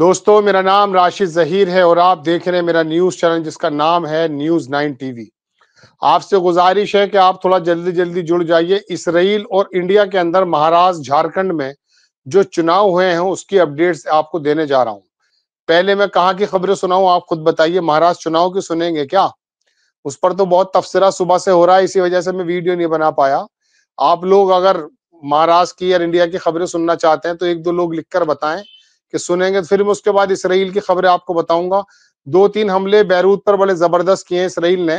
दोस्तों मेरा नाम राशिद जहीर है और आप देख रहे हैं मेरा न्यूज चैनल जिसका नाम है न्यूज नाइन टीवी आपसे गुजारिश है कि आप थोड़ा जल्दी जल्दी जुड़ जाइए इसराइल और इंडिया के अंदर महाराष्ट्र झारखंड में जो चुनाव हुए हैं उसकी अपडेट्स आपको देने जा रहा हूं पहले मैं कहा की खबरें सुनाऊ आप खुद बताइए महाराष्ट्र चुनाव की सुनेंगे क्या उस पर तो बहुत तफसरा सुबह से हो रहा है इसी वजह से मैं वीडियो नहीं बना पाया आप लोग अगर महाराष्ट्र की या इंडिया की खबरें सुनना चाहते हैं तो एक दो लोग लिखकर बताएं कि सुनेंगे तो फिर मैं उसके बाद इसराइल की खबरें आपको बताऊंगा दो तीन हमले बैरूत पर बड़े जबरदस्त किए हैं इसराइल ने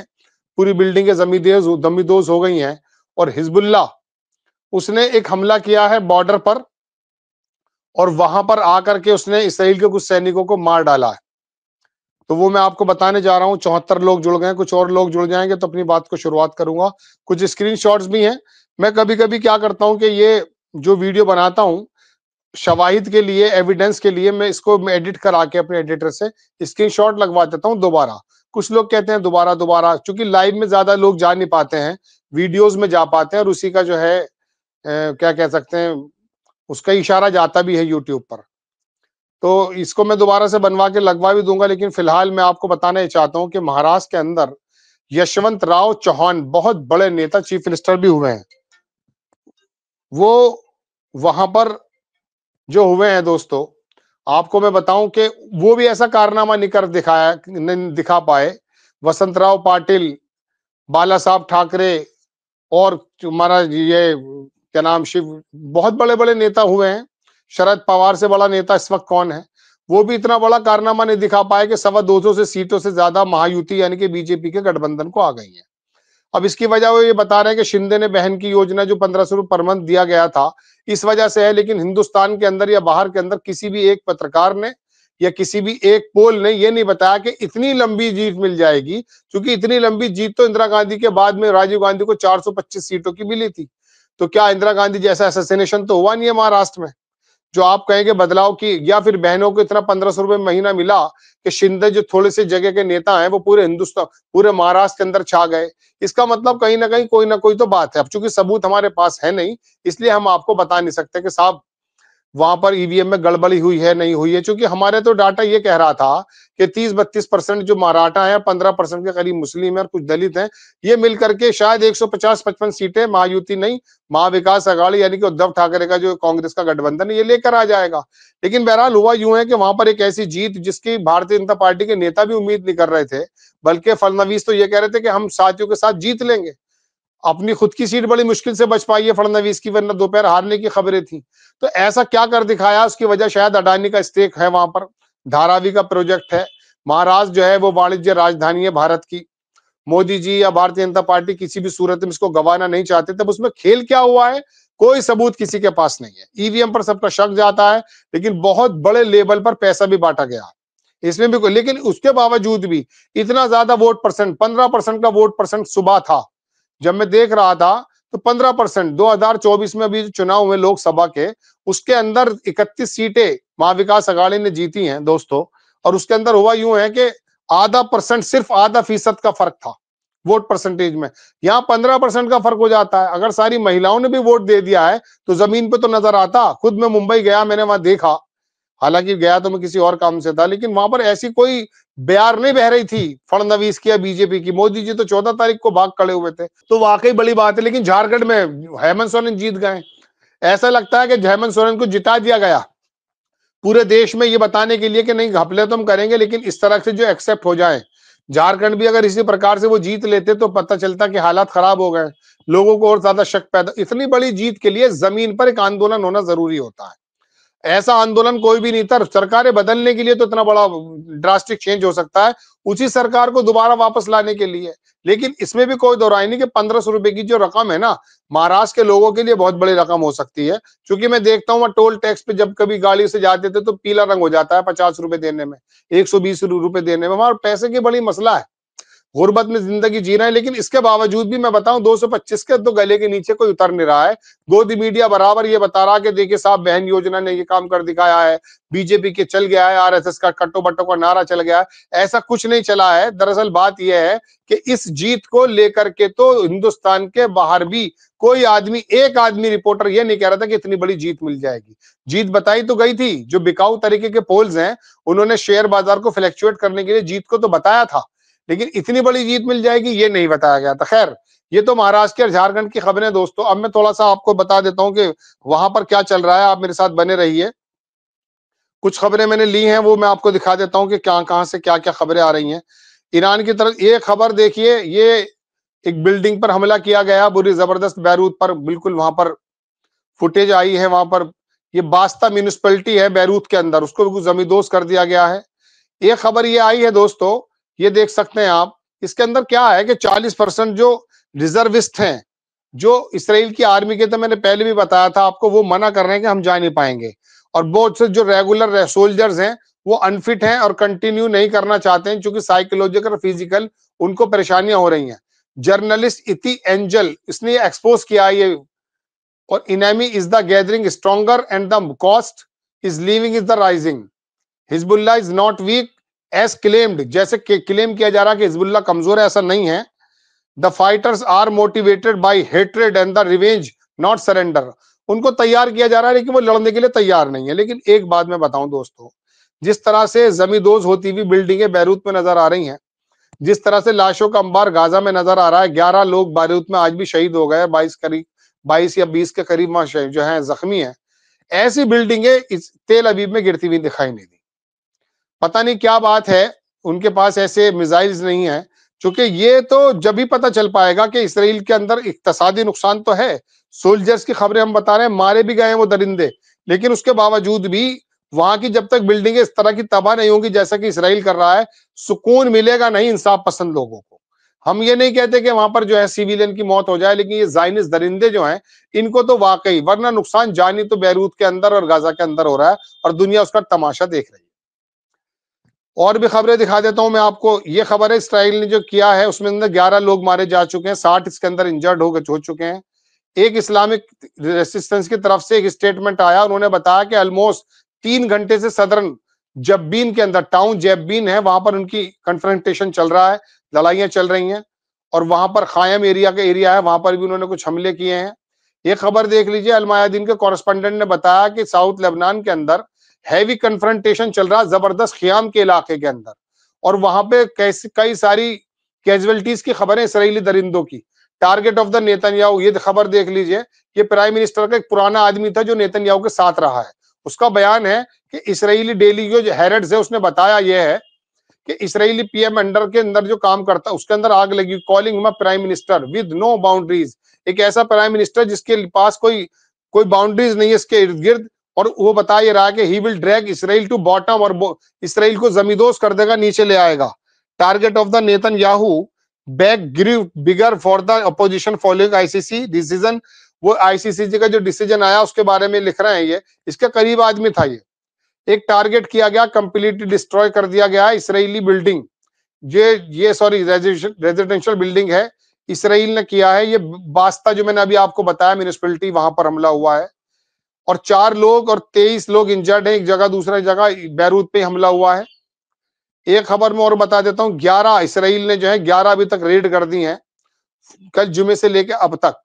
पूरी बिल्डिंगें जमीदेज दमीदोज हो गई हैं और हिजबुल्ला उसने एक हमला किया है बॉर्डर पर और वहां पर आकर के उसने इसराइल के कुछ सैनिकों को मार डाला है तो वो मैं आपको बताने जा रहा हूँ चौहत्तर लोग जुड़ गए कुछ और लोग जुड़ जाएंगे तो अपनी बात को शुरुआत करूंगा कुछ स्क्रीनशॉट्स भी हैं मैं कभी कभी क्या करता हूँ कि ये जो वीडियो बनाता हूँ शवाहिद के लिए एविडेंस के लिए मैं इसको मैं एडिट करा के अपने एडिटर से स्क्रीनशॉट लगवा देता हूँ दोबारा कुछ लोग कहते हैं दोबारा दोबारा क्योंकि लाइव में ज्यादा लोग जा नहीं पाते हैं वीडियोस में जा पाते हैं और उसी का जो है ए, क्या कह सकते हैं उसका इशारा जाता भी है यूट्यूब पर तो इसको मैं दोबारा से बनवा के लगवा भी दूंगा लेकिन फिलहाल मैं आपको बताना चाहता हूँ कि महाराष्ट्र के अंदर यशवंत राव चौहान बहुत बड़े नेता चीफ मिनिस्टर भी हुए हैं वो वहां पर जो हुए हैं दोस्तों आपको मैं बताऊं कि वो भी ऐसा कारनामा निकर दिखाया दिखा पाए वसंतराव पाटिल बाला साहब ठाकरे और हमारा ये क्या नाम शिव बहुत बड़े बड़े नेता हुए हैं शरद पवार से बड़ा नेता इस वक्त कौन है वो भी इतना बड़ा कारनामा नहीं दिखा पाए कि सवा दो सौ से सीटों से ज्यादा महायुति यानी कि बीजेपी के गठबंधन को आ गई है अब इसकी वजह वो ये बता रहे हैं कि शिंदे ने बहन की योजना जो पंद्रह सौ पर मंथ दिया गया था इस वजह से है लेकिन हिंदुस्तान के अंदर या बाहर के अंदर किसी भी एक पत्रकार ने या किसी भी एक पोल ने यह नहीं बताया कि इतनी लंबी जीत मिल जाएगी क्योंकि इतनी लंबी जीत तो इंदिरा गांधी के बाद में राजीव गांधी को 425 सीटों की मिली थी तो क्या इंदिरा गांधी जैसा एसोसिनेशन तो हुआ नहीं है महाराष्ट्र में जो आप कहेंगे बदलाव की या फिर बहनों को इतना पंद्रह सौ रुपये महीना मिला कि शिंदे जो थोड़े से जगह के नेता हैं वो पूरे हिंदुस्तान पूरे महाराष्ट्र के अंदर छा गए इसका मतलब कहीं ना कहीं कोई ना कोई तो बात है अब चूंकि सबूत हमारे पास है नहीं इसलिए हम आपको बता नहीं सकते कि साहब वहां पर ईवीएम e में गड़बड़ी हुई है नहीं हुई है क्योंकि हमारे तो डाटा ये कह रहा था कि 30 बत्तीस परसेंट जो मराठा है 15 परसेंट के करीब मुस्लिम है और कुछ दलित हैं ये मिलकर के शायद 150 55 सीटें महायुति नहीं महाविकास अगाड़ी यानी कि उद्धव ठाकरे का जो कांग्रेस का गठबंधन है ये लेकर आ जाएगा लेकिन बहरहाल हुआ यूं है कि वहां पर एक ऐसी जीत जिसकी भारतीय जनता पार्टी के नेता भी उम्मीद नहीं कर रहे थे बल्कि फडनवीस तो ये कह रहे थे कि हम साथियों के साथ जीत लेंगे अपनी खुद की सीट बड़ी मुश्किल से बच पाई है फडनवीस की वरना दोपहर हारने की खबरें थी तो ऐसा क्या कर दिखाया उसकी वजह शायद अडानी का स्टेक है वहां पर धारावी का प्रोजेक्ट है महाराष्ट्र जो है वो वाणिज्य राजधानी है भारत की मोदी जी या भारतीय जनता पार्टी किसी भी सूरत में इसको गवाना नहीं चाहते तब उसमें खेल क्या हुआ है कोई सबूत किसी के पास नहीं है ईवीएम e पर सबका शक जाता है लेकिन बहुत बड़े लेवल पर पैसा भी बांटा गया इसमें भी कोई लेकिन उसके बावजूद भी इतना ज्यादा वोट परसेंट पंद्रह परसेंट का वोट परसेंट सुबह था जब मैं देख रहा था तो 15 परसेंट दो में अभी चुनाव हुए लोकसभा के उसके अंदर 31 सीटें महाविकास अघाड़ी ने जीती हैं दोस्तों और उसके अंदर हुआ यूं है कि आधा परसेंट सिर्फ आधा फीसद का फर्क था वोट परसेंटेज में यहाँ पंद्रह परसेंट का फर्क हो जाता है अगर सारी महिलाओं ने भी वोट दे दिया है तो जमीन पे तो नजर आता खुद मैं मुंबई गया मैंने वहां देखा हालांकि गया तो मैं किसी और काम से था लेकिन वहां पर ऐसी कोई बयार नहीं बह रही थी फडनवीस की या बीजेपी की मोदी जी तो चौदह तारीख को भाग खड़े हुए थे तो वाकई बड़ी बात है लेकिन झारखंड में हेमंत सोरेन जीत गए ऐसा लगता है कि हेमंत सोरेन को जिता दिया गया पूरे देश में ये बताने के लिए कि नहीं घपले तो हम करेंगे लेकिन इस तरह से जो एक्सेप्ट हो जाए झारखंड भी अगर इसी प्रकार से वो जीत लेते तो पता चलता कि हालात खराब हो गए लोगों को और ज्यादा शक पैदा इतनी बड़ी जीत के लिए जमीन पर एक आंदोलन होना जरूरी होता है ऐसा आंदोलन कोई भी नहीं था सरकारें बदलने के लिए तो इतना बड़ा ड्रास्टिक चेंज हो सकता है उसी सरकार को दोबारा वापस लाने के लिए लेकिन इसमें भी कोई दोहराई नहीं कि पंद्रह सौ रुपए की जो रकम है ना महाराष्ट्र के लोगों के लिए बहुत बड़ी रकम हो सकती है क्योंकि मैं देखता हूँ टोल टैक्स पे जब कभी गाड़ी से जाते थे तो पीला रंग हो जाता है पचास रुपए देने में एक सौ बीस रुपए देने में हमारे पैसे की बड़ी मसला है गुर्बत में जिंदगी जी रहे हैं लेकिन इसके बावजूद भी मैं बताऊं 225 के तो गले के नीचे कोई उतर नहीं रहा है दी मीडिया बराबर ये बता रहा कि देखिए साहब बहन योजना ने ये काम कर दिखाया है बीजेपी के चल गया है आरएसएस का कट्टो बट्टो का नारा चल गया है ऐसा कुछ नहीं चला है दरअसल बात यह है कि इस जीत को लेकर के तो हिंदुस्तान के बाहर भी कोई आदमी एक आदमी रिपोर्टर यह नहीं कह रहा था कि इतनी बड़ी जीत मिल जाएगी जीत बताई तो गई थी जो बिकाऊ तरीके के पोल्स हैं उन्होंने शेयर बाजार को फ्लैक्चुएट करने के लिए जीत को तो बताया था लेकिन इतनी बड़ी जीत मिल जाएगी ये नहीं बताया गया था खैर ये तो महाराष्ट्र और झारखंड की खबरें दोस्तों अब मैं थोड़ा सा आपको बता देता हूँ कि वहां पर क्या चल रहा है आप मेरे साथ बने रहिए कुछ खबरें मैंने ली हैं वो मैं आपको दिखा देता हूँ कि क्या कहाँ से क्या क्या खबरें आ रही हैं ईरान की तरफ ये खबर देखिए ये एक बिल्डिंग पर हमला किया गया बुरी जबरदस्त बैरूत पर बिल्कुल वहां पर फुटेज आई है वहां पर ये बास्ता म्यूनिसपैलिटी है बैरूत के अंदर उसको जमींदोज कर दिया गया है ये खबर ये आई है दोस्तों ये देख सकते हैं आप इसके अंदर क्या है कि 40 परसेंट जो रिजर्विस्ट हैं जो इसराइल की आर्मी के तो मैंने पहले भी बताया था आपको वो मना कर रहे हैं कि हम जा नहीं पाएंगे और बहुत से जो रेगुलर सोल्जर्स हैं वो अनफिट हैं और कंटिन्यू नहीं करना चाहते हैं क्योंकि साइकोलॉजिकल और फिजिकल उनको परेशानियां हो रही हैं जर्नलिस्ट इति एंजल इसने एक्सपोज किया ये और enemy is the gathering stronger and the cost is living is the rising Hezbollah is not weak as claimed जैसे क्लेम किया जा रहा है कि हिजबुल्ला कमजोर है ऐसा नहीं है the fighters are motivated by hatred and the revenge not surrender उनको तैयार किया जा रहा है लेकिन वो लड़ने के लिए तैयार नहीं है लेकिन एक बात मैं बताऊं दोस्तों जिस तरह से जमीदोज होती हुई बिल्डिंगें बैरूत में नजर आ रही हैं जिस तरह से लाशों का अंबार गाजा में नजर आ रहा है ग्यारह लोग बैरूत में आज भी शहीद हो गए बाईस करीब बाईस या बीस के करीब जो है जख्मी है ऐसी बिल्डिंगे तेल अबीब में गिरती हुई दिखाई नहीं दी पता नहीं क्या बात है उनके पास ऐसे मिजाइल्स नहीं है चूंकि ये तो जब ही पता चल पाएगा कि इसराइल के अंदर इकतसादी नुकसान तो है सोल्जर्स की खबरें हम बता रहे हैं मारे भी गए हैं वो दरिंदे लेकिन उसके बावजूद भी वहां की जब तक बिल्डिंगें इस तरह की तबाह नहीं होंगी जैसा कि इसराइल कर रहा है सुकून मिलेगा नहीं इंसाफ पसंद लोगों को हम ये नहीं कहते कि वहां पर जो है सिविलियन की मौत हो जाए लेकिन ये जाइनिस दरिंदे जो हैं इनको तो वाकई वरना नुकसान जानी तो बैरूत के अंदर और गाजा के अंदर हो रहा है और दुनिया उसका तमाशा देख रही है और भी खबरें दिखा देता हूं मैं आपको ये खबर है इसराइल ने जो किया है उसमें अंदर ग्यारह लोग मारे जा चुके हैं साठ इसके अंदर इंजर्ड हो हो चुके हैं एक इस्लामिक रेसिस्टेंस की तरफ से एक स्टेटमेंट आया उन्होंने बताया कि ऑलमोस्ट तीन घंटे से सदरन जब्बीन के अंदर टाउन जैबीन है वहां पर उनकी कन्फ्रंटेशन चल रहा है लड़ाइयां चल रही हैं और वहां पर खायम एरिया का एरिया है वहां पर भी उन्होंने कुछ हमले किए हैं ये खबर देख लीजिए अलमायादीन के कॉरेस्पॉन्डेंट ने बताया कि साउथ लेबनान के अंदर हैवी कन्फ्रंटेशन चल रहा जबरदस्त खियाम के इलाके के अंदर और वहां पे कई सारी कैजुअलिटीज की खबरें इसराइली दरिंदों की टारगेट ऑफ द नेतन्याहू ये खबर देख लीजिए कि प्राइम मिनिस्टर का एक पुराना आदमी था जो नेतन्याहू के साथ रहा है उसका बयान है कि इसराइली डेली जो हेरड्स है उसने बताया यह है कि इसराइली पीएम अंडर के अंदर जो काम करता है उसके अंदर आग लगी calling him prime minister with no boundaries एक ऐसा प्राइम मिनिस्टर जिसके पास कोई कोई बाउंड्रीज नहीं है इसके इर्द गिर्द और वो बता ये रहा कि he will drag Israel to bottom और इसराइल को जमीदोज कर देगा नीचे ले आएगा target of the Netanyahu back grieve bigger for the opposition following ICC decision वो आईसीसी का जो डिसीजन आया उसके बारे में लिख रहे हैं ये इसका करीब आदमी था ये एक टारगेट किया गया कंप्लीटली डिस्ट्रॉय कर दिया गया इसराइली बिल्डिंग ये ये सॉरी रेजिडेंशियल बिल्डिंग है इसराइल ने किया है ये बास्ता जो मैंने अभी आपको बताया म्यूनिसपैलिटी वहां पर हमला हुआ है और चार लोग और तेईस लोग इंजर्ड हैं एक जगह दूसरा जगह बैरूत पे हमला हुआ है एक खबर में और बता देता हूं ग्यारह इसराइल ने जो है ग्यारह अभी तक रेड कर दी है कल जुमे से लेकर अब तक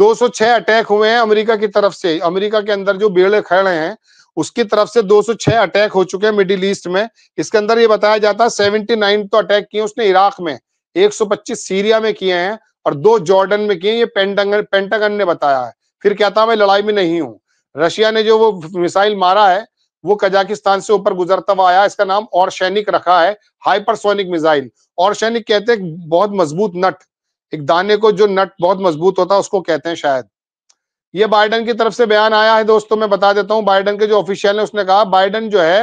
206 अटैक हुए हैं अमेरिका की तरफ से अमेरिका के अंदर जो बेड़े खड़े हैं उसकी तरफ से 206 अटैक हो चुके हैं मिडिल ईस्ट में इसके अंदर ये बताया जाता है 79 तो अटैक किए उसने इराक में 125 सीरिया में किए हैं और दो जॉर्डन में किए ये पेंटागन पेंटागन ने बताया है फिर कहता मैं लड़ाई में नहीं हूं रशिया ने जो वो मिसाइल मारा है वो कजाकिस्तान से ऊपर गुजरता हुआ आया इसका नाम और सैनिक रखा है हाइपरसोनिक मिसाइल और सैनिक कहते हैं बहुत मजबूत नट एक दाने को जो नट बहुत मजबूत होता है उसको कहते हैं शायद ये बाइडन की तरफ से बयान आया है दोस्तों मैं बता देता हूं बाइडन के जो ऑफिशियल है उसने कहा बाइडन जो है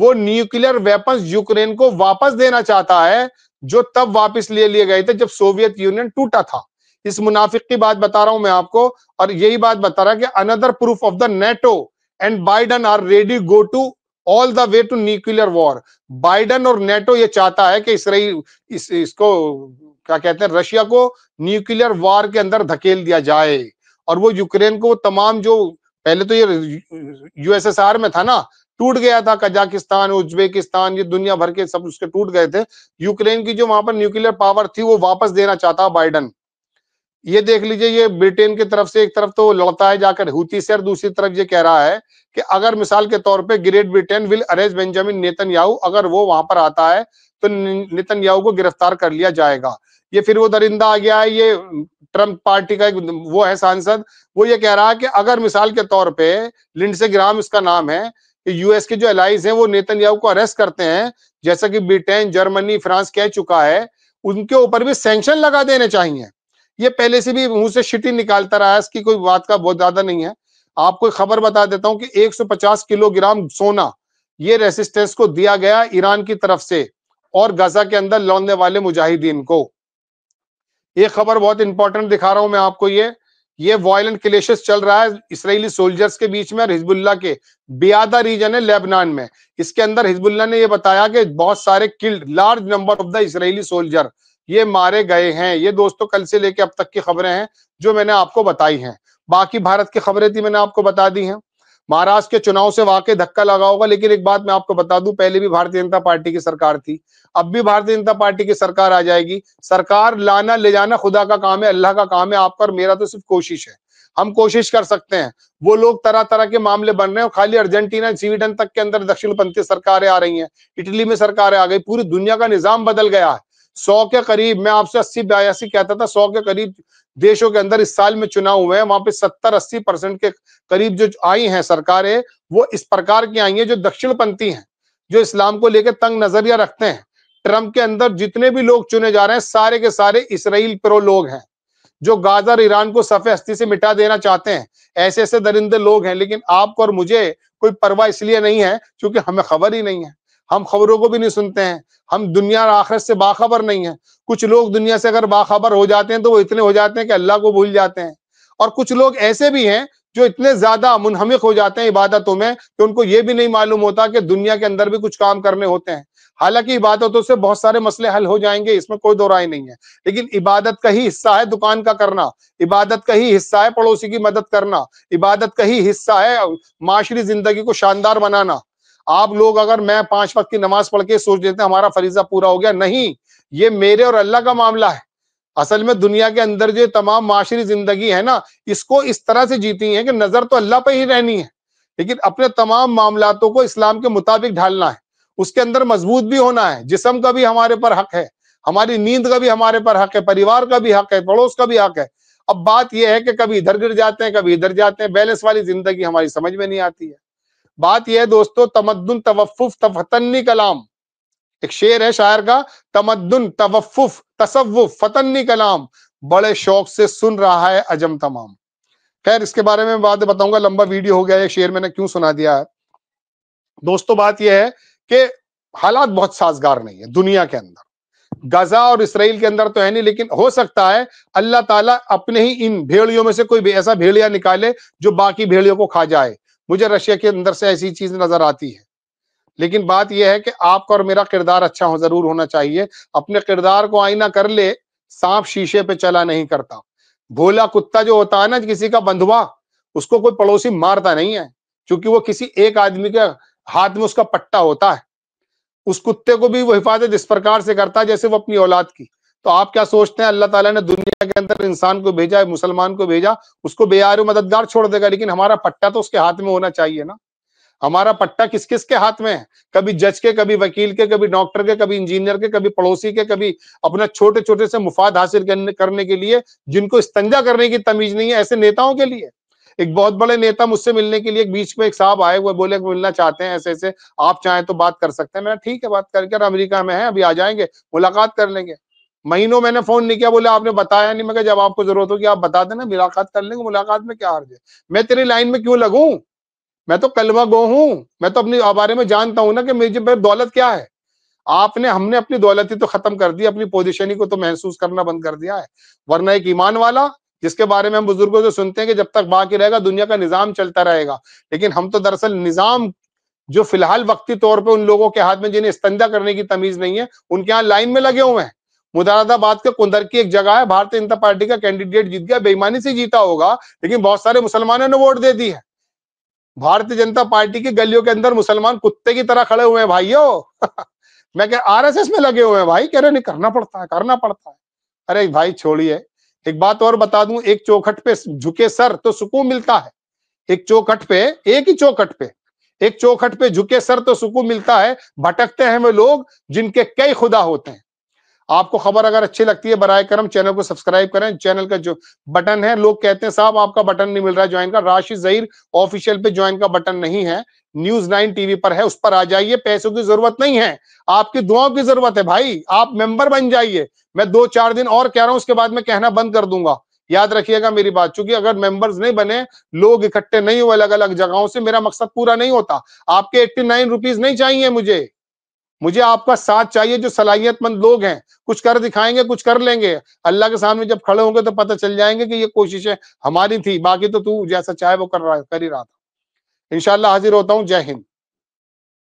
वो न्यूक्लियर वेपन्स यूक्रेन को वापस देना चाहता है जो तब वापस ले लिए गए थे जब सोवियत यूनियन टूटा था इस मुनाफिक की बात बता रहा हूं मैं आपको और यही बात बता रहा कि another proof of the NATO and Biden are ready go to all the way to nuclear war Biden और नेटो ये चाहता है कि इसराइल इस, इसको क्या कहते हैं रशिया को न्यूक्लियर वॉर के अंदर धकेल दिया जाए और वो यूक्रेन को तमाम जो पहले तो ये यूएसएसआर में था ना टूट गया था कजाकिस्तान उज्बेकिस्तान ये दुनिया भर के सब उसके टूट गए थे यूक्रेन की जो वहां पर न्यूक्लियर पावर थी वो वापस देना चाहता बाइडन ये देख लीजिए ये ब्रिटेन की तरफ से एक तरफ तो लड़ता है जाकर हुती से और दूसरी तरफ ये कह रहा है कि अगर मिसाल के तौर पे Great Britain will arrest Benjamin Netanyahu अगर वो वहां पर आता है तो नेतन को गिरफ्तार कर लिया जाएगा ये फिर वो दरिंदा आ गया है ये ट्रंप पार्टी का एक वो है सांसद वो ये कह रहा है कि अगर मिसाल के तौर पे लिंडसे ग्राम इसका नाम है कि यूएस के जो एलाइज हैं वो नेतन को अरेस्ट करते हैं जैसा कि ब्रिटेन जर्मनी फ्रांस कह चुका है उनके ऊपर भी सेंक्शन लगा देने चाहिए ये पहले से भी मुंह से शिटी निकालता रहा है इसकी कोई बात का बहुत ज्यादा नहीं है आपको खबर बता देता हूं कि 150 किलोग्राम सोना ये रेसिस्टेंस को दिया गया ईरान की तरफ से और गाजा के अंदर लौटने वाले मुजाहिदीन को ये खबर बहुत इंपॉर्टेंट दिखा रहा हूं मैं आपको ये ये वॉयलेंट क्लेशेस चल रहा है इसराइली सोल्जर्स के बीच में और हिजबुल्ला के बियादा रीजन है लेबनान में इसके अंदर हिजबुल्ला ने यह बताया कि बहुत सारे killed large number of the Israeli soldier ये मारे गए हैं ये दोस्तों कल से लेके अब तक की खबरें हैं जो मैंने आपको बताई हैं बाकी भारत की खबरें थी मैंने आपको बता दी हैं महाराष्ट्र के चुनाव से वाकई धक्का लगा होगा लेकिन एक बात मैं आपको बता दूं पहले भी भारतीय जनता पार्टी की सरकार थी अब भी भारतीय जनता पार्टी की सरकार आ जाएगी सरकार लाना ले जाना खुदा का काम है अल्लाह का काम है आपका और मेरा तो सिर्फ कोशिश है हम कोशिश कर सकते हैं वो लोग तरह तरह के मामले बन रहे हैं खाली अर्जेंटीना स्वीडन तक के अंदर दक्षिण पंथी सरकारें आ रही हैं इटली में सरकारें आ गई पूरी दुनिया का निजाम बदल गया है सौ के करीब मैं आपसे अस्सी बयासी कहता था सौ के करीब देशों के अंदर इस साल में चुनाव हुए हैं वहां पे सत्तर अस्सी परसेंट के करीब जो आई हैं सरकारें वो इस प्रकार की आई हैं जो दक्षिणपंथी हैं जो इस्लाम को लेकर तंग नजरिया रखते हैं ट्रंप के अंदर जितने भी लोग चुने जा रहे हैं सारे के सारे इसराइल प्रो लोग हैं जो गाजर ईरान को सफे हस्ती से मिटा देना चाहते हैं ऐसे ऐसे दरिंदे लोग हैं लेकिन आपको और मुझे कोई परवाह इसलिए नहीं है क्योंकि हमें खबर ही नहीं है हम खबरों को भी नहीं सुनते हैं हम दुनिया और आखिरत से बाखबर नहीं है कुछ लोग दुनिया से अगर बाखबर हो जाते हैं तो वो इतने हो जाते हैं कि अल्लाह को भूल जाते हैं और कुछ लोग ऐसे भी हैं जो इतने ज्यादा मुनहमिक हो जाते हैं इबादतों में कि उनको ये भी नहीं मालूम होता कि दुनिया के अंदर भी कुछ काम करने होते हैं हालांकि इबादतों से बहुत सारे मसले हल हो जाएंगे इसमें कोई दो राय नहीं है लेकिन इबादत का ही हिस्सा है दुकान का करना इबादत का ही हिस्सा है पड़ोसी की मदद करना इबादत का ही हिस्सा है माशरी जिंदगी को शानदार बनाना आप लोग अगर मैं पांच वक्त की नमाज पढ़ के सोच देते हमारा फरीजा पूरा हो गया नहीं ये मेरे और अल्लाह का मामला है असल में दुनिया के अंदर जो तमाम माशरी जिंदगी है ना इसको इस तरह से जीती है कि नजर तो अल्लाह पर ही रहनी है लेकिन अपने तमाम मामलातों को इस्लाम के मुताबिक ढालना है उसके अंदर मजबूत भी होना है जिसम का भी हमारे पर हक है हमारी नींद का भी हमारे पर हक है परिवार का भी हक है पड़ोस का भी हक है अब बात यह है कि कभी इधर गिर जाते हैं कभी इधर जाते हैं बैलेंस वाली जिंदगी हमारी समझ में नहीं आती है बात यह है दोस्तों तमद्दुन तवफ़ुफ तफतन्नी कलाम एक शेर है शायर का तमद्दुन तवफ़ुफ तसवुफ फतन्नी कलाम बड़े शौक से सुन रहा है अजम तमाम खैर इसके बारे में बात बताऊंगा लंबा वीडियो हो गया ये शेर मैंने क्यों सुना दिया है दोस्तों बात यह है कि हालात बहुत साजगार नहीं है दुनिया के अंदर गजा और इसराइल के अंदर तो है नहीं लेकिन हो सकता है अल्लाह ताला अपने ही इन भेड़ियों में से कोई ऐसा भेड़िया निकाले जो बाकी भेड़ियों को खा जाए मुझे रशिया के अंदर से ऐसी चीज नजर आती है लेकिन बात यह है कि आपका और मेरा किरदार अच्छा हो जरूर होना चाहिए अपने किरदार को आईना कर ले सांप शीशे पे चला नहीं करता भोला कुत्ता जो होता है ना किसी का बंधुआ उसको कोई पड़ोसी मारता नहीं है क्योंकि वो किसी एक आदमी के हाथ में उसका पट्टा होता है उस कुत्ते को भी वो हिफाजत इस प्रकार से करता है जैसे वो अपनी औलाद की तो आप क्या सोचते हैं अल्लाह ताला ने दुनिया के अंदर इंसान को भेजा मुसलमान को भेजा उसको बेआर मददगार छोड़ देगा लेकिन हमारा पट्टा तो उसके हाथ में होना चाहिए ना हमारा पट्टा किस किस के हाथ में है कभी जज के कभी वकील के कभी डॉक्टर के कभी इंजीनियर के कभी पड़ोसी के कभी अपना छोटे छोटे से मुफाद हासिल करने के लिए जिनको इस्तंजा करने की तमीज नहीं है ऐसे नेताओं के लिए एक बहुत बड़े नेता मुझसे मिलने के लिए एक बीच में एक साहब आए हुए बोले मिलना चाहते हैं ऐसे ऐसे आप चाहें तो बात कर सकते हैं मैं ठीक है बात करके अमेरिका में है अभी आ जाएंगे मुलाकात कर लेंगे महीनों मैंने फोन नहीं किया बोले आपने बताया नहीं मैं जब आपको जरूरत होगी आप बता देना मुलाकात कर लेंगे मुलाकात में क्या हर्ज है मैं तेरी लाइन में क्यों लगू मैं तो कलमा गो हूं मैं तो अपने बारे में जानता हूं ना कि मुझे दौलत क्या है आपने हमने अपनी दौलत ही तो खत्म कर दी अपनी पोजिशन ही को तो महसूस करना बंद कर दिया है वरना एक ईमान वाला जिसके बारे में हम बुजुर्गों से सुनते हैं कि जब तक बाकी रहेगा दुनिया का निजाम चलता रहेगा लेकिन हम तो दरअसल निजाम जो फिलहाल वक्ती तौर पे उन लोगों के हाथ में जिन्हें इस्तंदा करने की तमीज नहीं है उनके यहाँ लाइन में लगे हुए हैं मुदादाबाद के कुंदर की एक जगह है भारतीय जनता पार्टी का कैंडिडेट जीत गया बेईमानी से जीता होगा लेकिन बहुत सारे मुसलमानों ने वोट दे दी है भारतीय जनता पार्टी की गलियों के अंदर मुसलमान कुत्ते की तरह खड़े हुए हैं भाइयों मैं कह आर में लगे हुए हैं भाई कह रहे नहीं करना पड़ता है करना पड़ता है अरे भाई छोड़िए एक बात और बता दूं एक चौखट पे झुके सर तो सुकून मिलता है एक चौखट पे एक ही चौखट पे एक चौखट पे झुके सर तो सुकून मिलता है भटकते हैं वे लोग जिनके कई खुदा होते हैं आपको खबर अगर अच्छी लगती है बर करम चैनल को सब्सक्राइब करें चैनल का जो बटन है लोग कहते हैं साहब आपका बटन नहीं मिल रहा है ज्वाइन का राशि जहीर ऑफिशियल पे ज्वाइन का बटन नहीं है न्यूज नाइन टीवी पर है उस पर आ जाइए पैसों की जरूरत नहीं है आपकी दुआओं की जरूरत है भाई आप मेंबर बन जाइए मैं दो चार दिन और कह रहा हूं उसके बाद में कहना बंद कर दूंगा याद रखिएगा मेरी बात चूंकि अगर मेंबर्स नहीं बने लोग इकट्ठे नहीं हुए अलग अलग जगहों से मेरा मकसद पूरा नहीं होता आपके एट्टी नाइन रुपीज नहीं चाहिए मुझे मुझे आपका साथ चाहिए जो सलाहियतमंद लोग हैं कुछ कर दिखाएंगे कुछ कर लेंगे अल्लाह के सामने जब खड़े होंगे तो पता चल जाएंगे कि ये कोशिशें हमारी थी बाकी तो तू जैसा चाहे वो कर रहा कर ही रहा था इनशाला हाजिर होता हूँ जय हिंद